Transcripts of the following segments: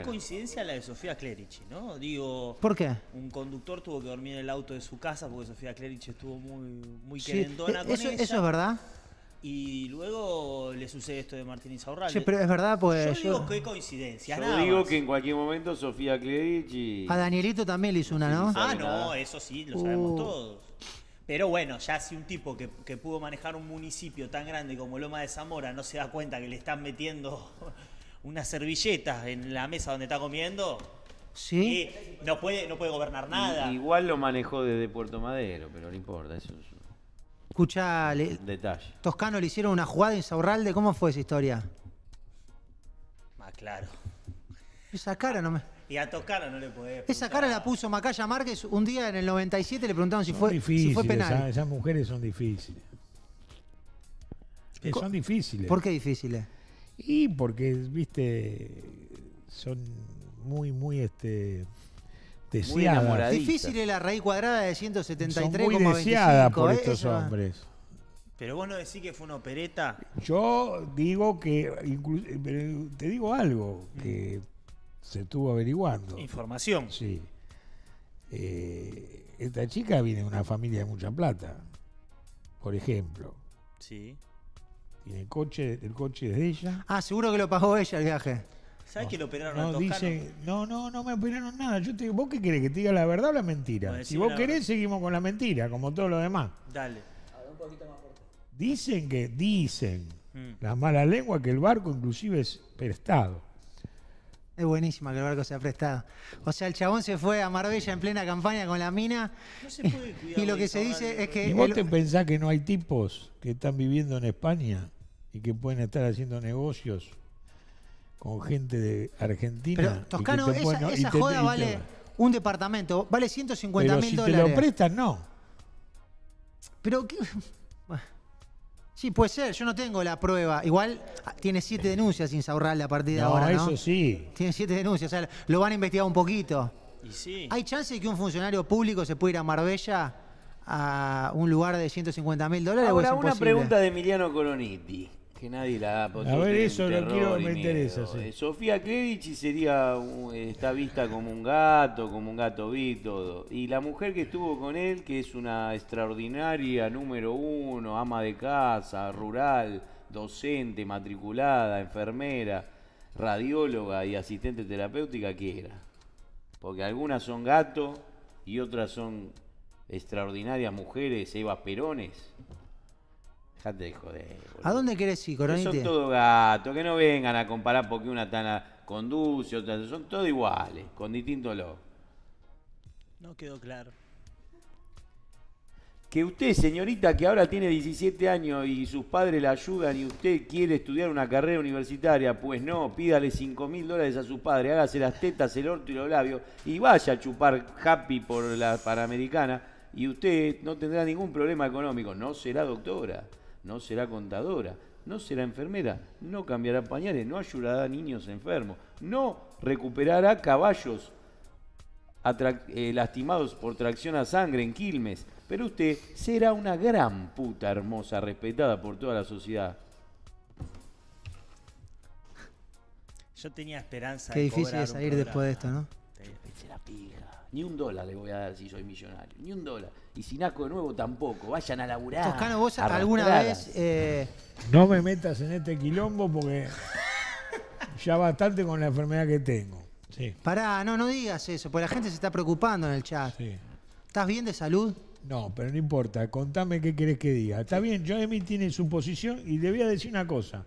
coincidencia la de Sofía Clerici, ¿no? Digo. ¿Por qué? Un conductor tuvo que dormir en el auto de su casa porque Sofía Clerici estuvo muy, muy querendona e- con eso, Eso es verdad. Y luego le sucede esto de Martín Izaurralde. Sí, pero es verdad, pues. Yo, digo que coincidencia. Yo digo que en cualquier momento Sofía Clerici. A Danielito también le hizo una, ¿no? ah, no, eso sí, lo sabemos uh. todos. Pero bueno, ya si un tipo que, pudo manejar un municipio tan grande como Loma de Zamora no se da cuenta que le están metiendo una servilletas en la mesa donde está comiendo. Sí. Y no puede, no puede gobernar nada. Igual lo manejó desde Puerto Madero, pero no importa, eso Escucha, detalle. Toscano le hicieron una jugada en Saurralde, ¿cómo fue esa historia? Más claro. Esa cara no me... Y a Toscano no le puede. Esa cara la puso Macaya Márquez un día en el 97, le preguntaron si, fue, si fue penal. Esas, mujeres son difíciles. son difíciles. ¿Por qué difíciles? Y porque, viste, son muy, muy este Es Difícil es la raíz cuadrada de 173,25. Muy deseada por ¿eh? estos hombres. Pero vos no decís que fue una opereta. Yo digo que, te digo algo que se estuvo averiguando. Información. Sí. Eh, esta chica viene de una familia de mucha plata, por ejemplo. Sí y el coche, el coche es ella. Ah, seguro que lo pagó ella el viaje. ¿Sabes que lo operaron no, dice, No, no, no me operaron nada. Yo ¿Vos qué querés? ¿Que te diga la verdad o la mentira? si vos querés, seguimos con la mentira, como todo lo demás. Dale. un poquito más fuerte. Dicen que, dicen, mm. la mala lengua que el barco inclusive es prestado. Es buenísima que el barco ha prestado. O sea, el chabón se fue a Marbella en plena campaña con la mina. se puede y lo que se dice es que. ¿Y vos te pensás que no hay tipos que están viviendo en España y que pueden estar haciendo negocios con gente de Argentina? Pero Toscano, esa, joda vale un departamento, vale 150 mil dólares. Si te lo prestan, no. Pero. ¿qué? Sí, puede ser, yo no tengo la prueba. Igual ah, tiene siete denuncias sin Saurral a partir de ahora. Eso sí. Tiene siete denuncias, o sea, lo van a investigar un poquito. ¿Hay chance de que un funcionario público se pueda ir a Marbella a un lugar de 150 mil dólares? Ahora, una pregunta de Emiliano Coroniti que nadie la da. a ver, eso no quiero, me interesa. Sofía Klevich sería, está vista como un gato, como un gato vi, todo. Y la mujer que estuvo con él, que es una extraordinaria número uno, ama de casa, rural, docente, matriculada, enfermera, radióloga y asistente terapéutica, que era. Porque algunas son gatos y otras son extraordinarias mujeres, Eva Perones. Ya ¿A dónde querés ir, son todos gatos, que no vengan a comparar porque una tana conduce, Son todos iguales, con distinto olor. No quedó claro. Que usted, señorita, que ahora tiene 17 años y sus padres la ayudan y usted quiere estudiar una carrera universitaria, pues no, pídale 5 mil dólares a su padre, hágase las tetas, el orto y los labios y vaya a chupar happy por la Panamericana y usted no tendrá ningún problema económico, no será doctora no será contadora, no será enfermera, no cambiará pañales, no ayudará a niños enfermos, no recuperará caballos eh, lastimados por tracción a sangre en Quilmes, pero usted será una gran puta hermosa, respetada por toda la sociedad. Yo tenía esperanza Qué difícil es salir después de esto, ¿no? pija. Ni un dólar le voy a dar si soy millonario. Ni un dólar. Y si nazco de nuevo tampoco. Vayan a laburar. Toscano, vos alguna vez. Eh, no me metas en este quilombo porque ya bastante con la enfermedad que tengo. Pará, no, no digas eso, porque la gente se está preocupando en el chat. ¿Estás bien de salud? No, pero no importa. Contame qué querés que diga. Está bien, bien, Emi tiene su posición y debía decir una cosa.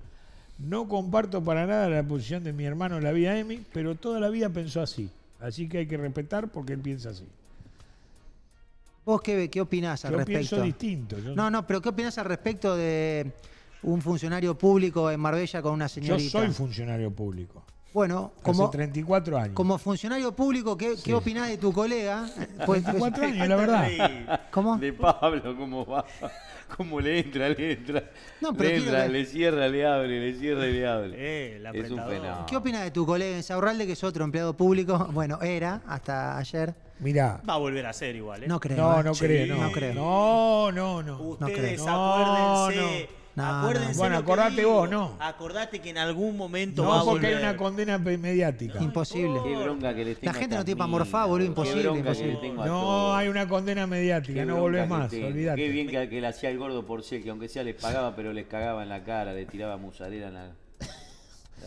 No comparto para nada la posición de mi hermano la vida Emi, pero toda la vida pensó así. Así que hay que respetar porque él piensa así. ¿Vos qué, qué opinás al yo respecto? Pienso distinto. No, no, pero ¿qué opinás al respecto de un funcionario público en Marbella con una señorita? Yo soy funcionario público. Bueno, como, 34 años. Como funcionario público, ¿qué, ¿qué opinás de tu colega? 34 pues, pues, años, la verdad. ¿Cómo? De Pablo, ¿cómo va? ¿Cómo le entra, le entra? No, pero le entra, le cierra, le abre, le cierra y le abre. Eh, es ¿Qué opinás de tu colega en Saurralde, que es otro empleado público? Bueno, era hasta ayer. mira Va a volver a ser igual, ¿eh? No creo. No, ¿eh? no, creo, no. no No, no, no. Ustedes no, bueno, acordate vos, ¿no? Acordate que en algún momento no, va a porque hay una condena mediática. imposible. Qué bronca que les tengo La gente no tiene para boludo, imposible. imposible. No, hay una condena mediática, no volvés más, Olvídate. Qué bien que, le hacía el gordo por que aunque sea les pagaba, pero les cagaba en la cara, le tiraba musarela en la...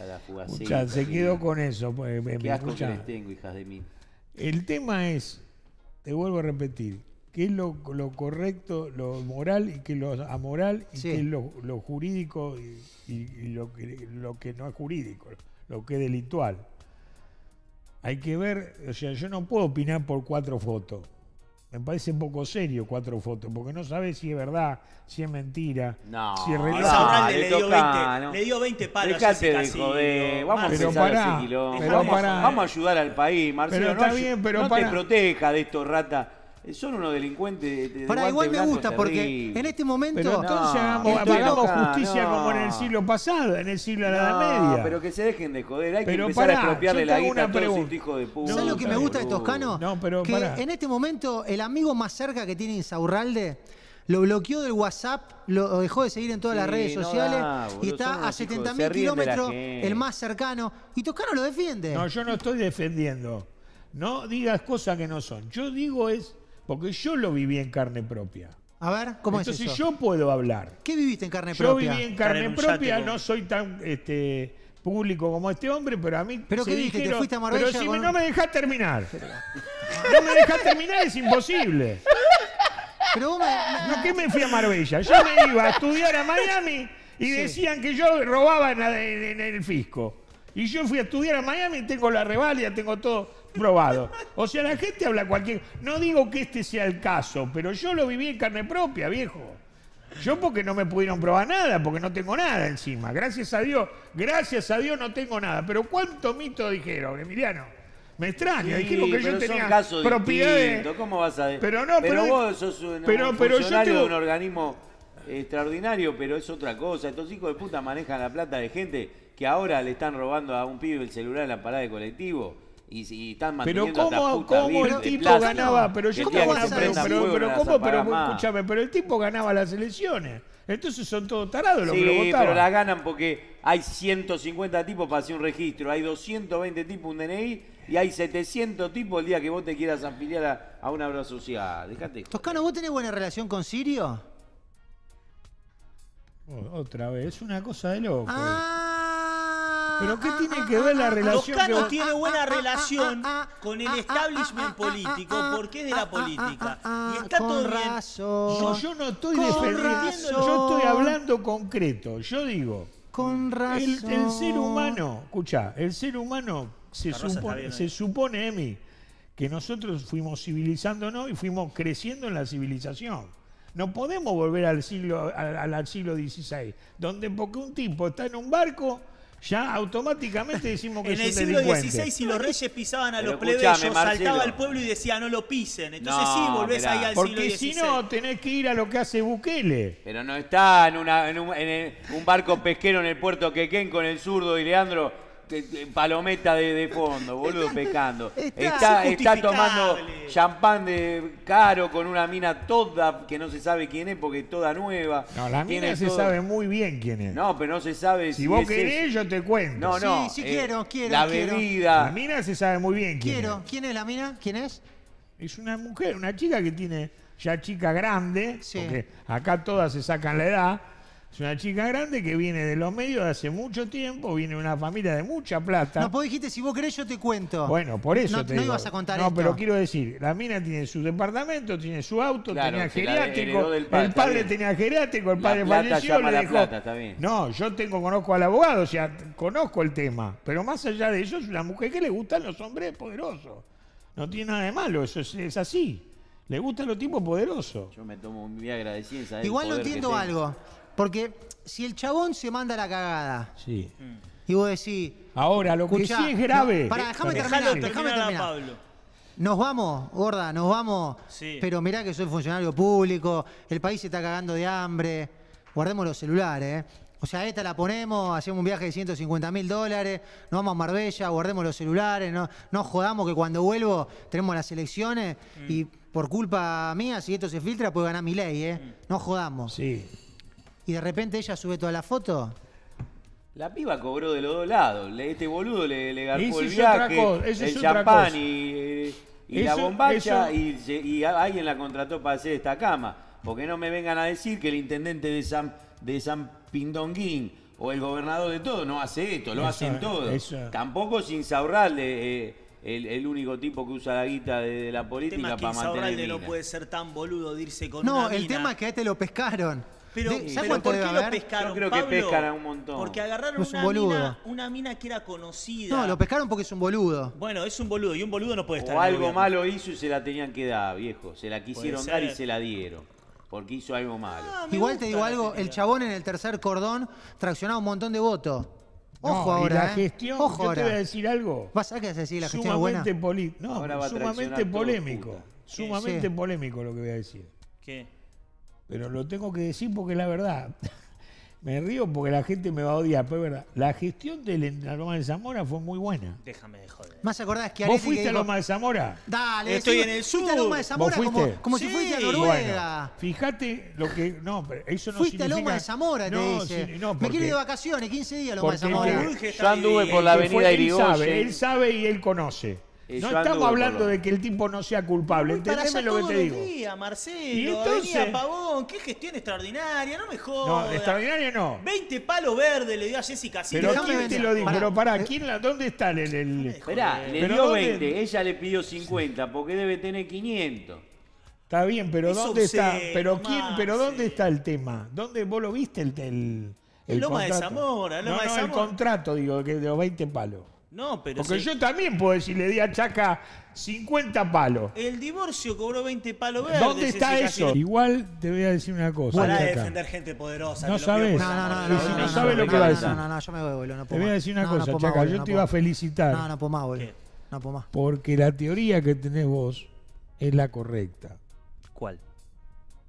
la, O sea, se quedó con eso. Pues, qué asco que les tengo, hijas de mí. El tema es, te vuelvo a repetir, qué es lo, correcto, lo moral y qué es lo amoral y qué es lo, jurídico y, lo, que, no es jurídico, lo que es delictual. Hay que ver, o sea, yo no puedo opinar por cuatro fotos. Me parece poco serio cuatro fotos, porque no sabes si es verdad, si es mentira. No, si es real. le, dio 20, palos Vamos a ayudar al país, Marcelo. Pero te proteja de estos rata eh, son unos delincuentes. De Para, igual me gusta porque en este momento. Pero entonces no, justicia como en el siglo pasado, en el siglo de la no, Media. Pero que se dejen de joder, hay que empezar a expropiarle la guita a todos estos hijos de puta. ¿Sabes lo que me gusta de Toscano? que en este momento el amigo más cerca que tiene Insaurralde lo bloqueó del WhatsApp, lo dejó de seguir en todas las redes sociales y está a 70.000 kilómetros, el más cercano. Y Toscano lo defiende. No, yo no estoy defendiendo. No digas cosas que no son. Yo digo es porque yo lo viví en carne propia. A ver, ¿cómo es eso? Entonces yo puedo hablar. ¿Qué viviste en carne propia? Yo viví en carne propia, no soy tan este, público como este hombre, pero a mí. ¿Pero qué dijiste? ¿Te fuiste a Marbella? Pero si no me dejás terminar. no me dejás terminar, es imposible. Pero qué me fui a Marbella? Yo me iba a estudiar a Miami y decían que yo robaba en, el fisco. Y yo fui a estudiar a Miami, tengo la revalia, tengo todo probado. O sea, la gente habla cualquier... No digo que este sea el caso, pero yo lo viví en carne propia, viejo. Yo porque no me pudieron probar nada, porque no tengo nada encima. Gracias a Dios, gracias a Dios no tengo nada. Pero ¿cuánto mito dijeron, Emiliano? Me extraña, dijimos que yo tenía propiedades. ¿Cómo vas a Pero no, pero, pero vos un, pero, yo tengo... de un organismo extraordinario, pero es otra cosa. Estos hijos de puta manejan la plata de gente que ahora le están robando a un pibe el celular en la parada de colectivo y, y están manteniendo pero cómo, cómo el tipo ganaba pero yo cómo pero, cómo pero escúchame pero el tipo ganaba las elecciones entonces son todos tarados los sí, que pero las ganan porque hay 150 tipos para hacer un registro hay 220 tipos un DNI y hay 700 tipos el día que vos te quieras afiliar a, una obra social Toscano vos tenés buena relación con Sirio oh, otra vez, es una cosa de loco. Ah, pero ¿qué tiene que ver la relación? Los tiene buena relación con el establishment político porque es de la política. Y está con todo bien. yo, no estoy defendiendo, yo estoy hablando concreto. Yo digo, con razón. El, ser humano, escucha, el ser humano se, supone, Emi, que nosotros fuimos civilizándonos y fuimos creciendo en la civilización. No podemos volver al siglo, al, al siglo XVI, donde porque un tipo está en un barco ya automáticamente decimos que en el siglo XVI, si los reyes pisaban a los plebeyos, saltaba el pueblo y decía no lo pisen. Entonces sí, volvés ahí al siglo XVI. si no, tenés que ir a lo que hace Bukele. Pero no está en, un, un, barco pesquero en el puerto Quequén con el zurdo y Leandro palometa de, fondo, boludo, pecando. pescando. Está, tomando champán de caro con una mina toda que no se sabe quién es porque es toda nueva. No, la mina se sabe muy bien quién es. No, pero no se sabe si, si vos querés, yo te cuento. No, no. Sí, sí, eh, quiero, quiero. La bebida. La mina se sabe muy bien quién quiero. ¿Quién es la mina? ¿Quién es? Es una mujer, una chica que tiene ya chica grande, acá todas se sacan la edad es una chica grande que viene de los medios hace mucho tiempo, viene de una familia de mucha plata. No, vos dijiste, si vos querés yo te cuento. Bueno, por eso no, te no ibas a contar No, pero quiero decir, la mina tiene su departamento, tiene su auto, tenía geriátrico. el padre tenía geriátrico, el padre falleció, la No, yo tengo, conozco al abogado, o sea, conozco el tema. Pero más allá de eso, es una mujer que le gustan los hombres poderosos. No tiene nada de malo, eso es, así. Le gustan los tipos poderosos. Yo me tomo un día de Igual no entiendo algo. Porque si el chabón se manda la cagada. Sí. Y vos decís. Ahora, lo que sí es grave. déjame terminar, déjame terminar. Pablo. Nos vamos, gorda, nos vamos. Pero mirá que soy funcionario público, el país se está cagando de hambre. Guardemos los celulares, ¿eh? O sea, esta la ponemos, hacemos un viaje de 150 mil dólares, nos vamos a Marbella, guardemos los celulares, no, no jodamos que cuando vuelvo tenemos las elecciones mm. y por culpa mía, si esto se filtra, puedo ganar mi ley, ¿eh? Mm. No jodamos. Sí y de repente ella sube toda la foto. La piba cobró de los dos lados. este boludo le, le garpó el viaje, el champán eh, y, la bombacha y, alguien la contrató para hacer esta cama. Porque no me vengan a decir que el intendente de San, de San Pindonguín o el gobernador de todo no hace esto, lo hacen todos. Tampoco sin Saurralde... Eh, el, único tipo que usa la guita de, la política no puede ser tan boludo irse con No, el tema es que a este lo pescaron. Pero, ¿sabes ¿por qué lo pescaron? Yo creo que Pablo? un montón. Porque agarraron una, mina, una, mina, que era conocida. No, lo pescaron porque es un boludo. Bueno, es un boludo y un boludo no puede estar. O algo malo hizo y se la tenían que dar, viejo. Se la quisieron dar y se la dieron. Porque hizo algo malo. Ah, Igual te digo algo, el chabón en el tercer cordón traccionaba un montón de votos. Ojo ahora. la eh. gestión, Ojo te voy a decir algo. ¿Vas a decir la gestión buena? sumamente polémico. Sumamente polémico lo que voy a decir. ¿Qué? pero lo tengo que decir porque la verdad. Me río porque la gente me va a odiar, pero es verdad. La gestión del Loma de Zamora fue muy buena. Déjame de joder. ¿Más acordás que ¿Vos fuiste a Loma de Zamora? Dale, estoy en el sur. Loma de Zamora como, si fuiste a Noruega. fíjate lo que. No, pero eso no Fuiste a Loma de Zamora, no, dice. Me quiero ir de vacaciones, 15 días a Loma de Zamora. Yo anduve por la avenida Irigoyen. él sabe y él conoce. Eh, no estamos hablando de que el tipo no sea culpable, entendeme lo que te digo. Día, Marcelo, y entonces, qué gestión extraordinaria, no me jodas. No, extraordinaria no. 20 palos verdes le dio a Jessica Pero ¿quién te lo dijo? Pero pará, eh. ¿quién la, ¿dónde está el...? el... Esperá, le dio 20, ella le pidió 50, porque debe tener 500. Está bien, pero ¿dónde está? Pero quién, pero ¿dónde está el tema? ¿Dónde vos lo viste el, el, el Loma de Zamora, no, el contrato, digo, que de los 20 palos. No, pero. Porque yo también puedo decir, le di a Chaca 50 palos. El divorcio cobró 20 palos verdes. ¿Dónde está eso? Igual te voy a decir una cosa. Para de defender gente poderosa. No sabes. No, no, no. no, sabes lo que va a decir. No, no, no, yo me voy, boludo. te voy a decir una cosa, Chaca. yo te iba a felicitar. No, no, boludo. No Porque la teoría que tenés vos es la correcta. ¿Cuál?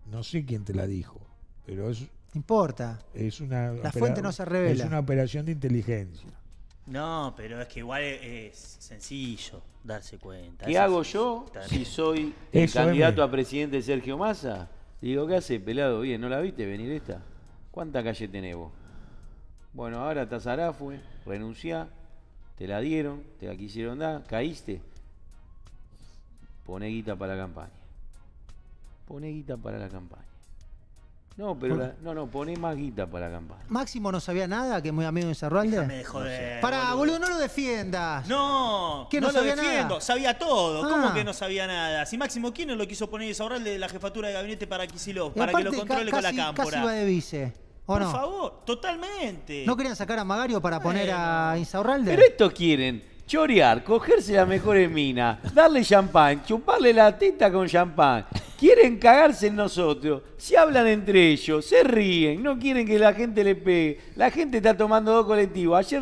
No sé quién te la dijo, pero es. Importa. Es una. La fuente no se revela. Es una operación de inteligencia. No, pero es que igual es, sencillo darse cuenta. ¿Qué hago yo si soy el candidato a presidente Sergio Massa? Digo, ¿qué hace, pelado? Bien, ¿no la viste venir esta? ¿Cuánta calle tenés vos? Bueno, ahora Tazara fue renunciá, te la dieron, te la quisieron dar, caíste. Poneguita guita para la campaña. Poneguita guita para la campaña. No, pero no, no, poné más guita para acampar. Máximo no sabía nada, que es muy amigo de Insaurralde? Déjame de joder. Pará, boludo, no lo defiendas. No, no lo defiendo, sabía todo. ¿Cómo ah. que no sabía nada? Si Máximo Kirchner lo quiso poner Insaurralde de la jefatura de gabinete para para que lo controle con la cámara. casi de vice. ¿O Por favor, totalmente. ¿No querían sacar a Magario para poner a Insaurralde? Pero esto quieren chorear, cogerse las mejores minas, darle champán, chuparle la teta con champán. Quieren cagarse en nosotros, se hablan entre ellos, se ríen, no quieren que la gente le pegue. La gente está tomando dos colectivos. Ayer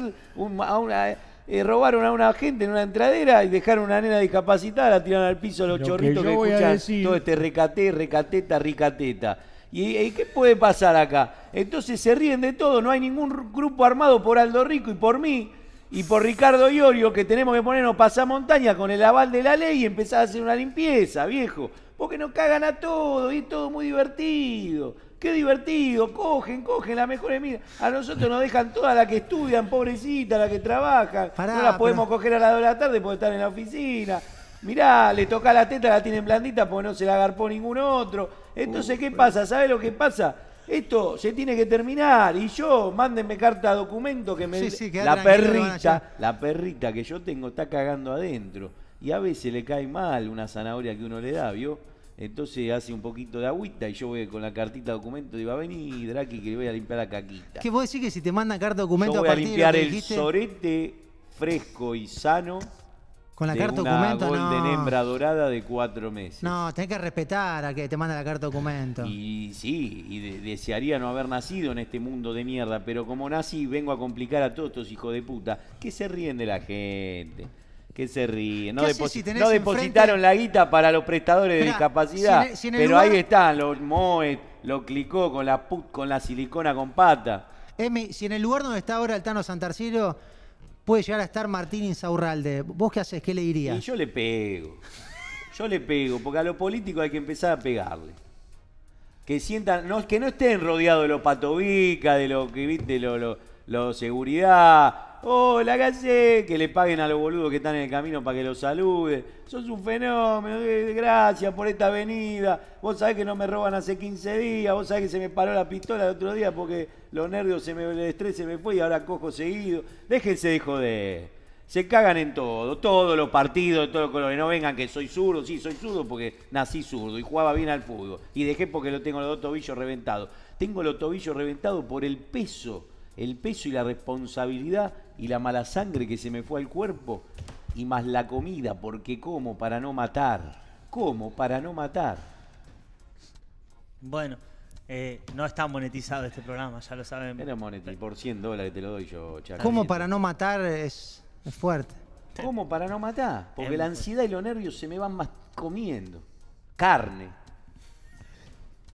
eh, robaron a una gente en una entradera y dejaron a una nena discapacitada, la tiraron al piso los chorritos que, escuchan todo este recate, recateta, ricateta. ¿Y, qué puede pasar acá? Entonces se ríen de todo, no hay ningún grupo armado por Aldo Rico y por mí y por Ricardo Iorio que tenemos que ponernos pasamontaña con el aval de la ley y empezar a hacer una limpieza, viejo. Porque nos cagan a todos y es todo muy divertido. Qué divertido, cogen, cogen las mejores minas. A nosotros nos dejan todas las que estudian, pobrecita, las que trabajan. no las podemos coger a las 2 de la tarde porque están en la oficina. Mirá, le toca la teta, la tienen blandita porque no se la agarpó ningún otro. Entonces, uh, ¿qué pasa? ¿sabes lo que pasa? esto se tiene que terminar. Y yo, mándenme carta documento que me. Sí, la perrita, la perrita que yo tengo está cagando adentro. Y a veces le cae mal una zanahoria que uno le da, ¿vio? Entonces hace un poquito de agüita y yo voy con la cartita documento y va a venir Draki que le voy a limpiar la caquita. ¿Qué vos decís que si te mandan carta documento a, limpiar de el fresco y sano con la de carta una documento. Golden no. hembra dorada de cuatro meses. No, tenés que respetar a que te manda la carta documento. Y sí, y desearía no haber nacido en este mundo de mierda, pero como nací, vengo a complicar a todos estos hijos de puta que se ríen de la gente que se ríen. No, depositaron la guita para los prestadores de discapacidad. pero ahí está los Moet, lo clicó con la, con la silicona con pata. Emi, si en el lugar donde está ahora el Tano Santarcillo puede llegar a estar Martín Insaurralde. ¿Vos qué haces? ¿Qué le dirías? Y yo le pego. Yo le pego, porque a los políticos hay que empezar a pegarle. Que sientan, no, que no estén rodeados de los patobicas, de lo que viste, lo, lo seguridad, hola, ¿qué Que le paguen a los boludos que están en el camino para que los salude. Sos un fenómeno, gracias por esta venida. Vos sabés que no me roban hace 15 días, vos sabés que se me paró la pistola el otro día porque los nervios, se me, el estrés se me fue y ahora cojo seguido. Déjense de joder. Se cagan en todo, todos los partidos, todos los que No vengan que soy zurdo, sí, soy zurdo porque nací zurdo y jugaba bien al fútbol. Y dejé porque lo tengo los dos tobillos reventados. Tengo los tobillos reventados por el peso, el peso y la responsabilidad y la mala sangre que se me fue al cuerpo y más la comida, porque como para no matar, como para no matar. Bueno, eh, no está monetizado este programa, ya lo sabemos. Era monetizado, por 100 dólares te lo doy yo, Charlie. Como para no matar es, fuerte. ¿Cómo para no matar? Porque la ansiedad y los nervios se me van más comiendo. Carne.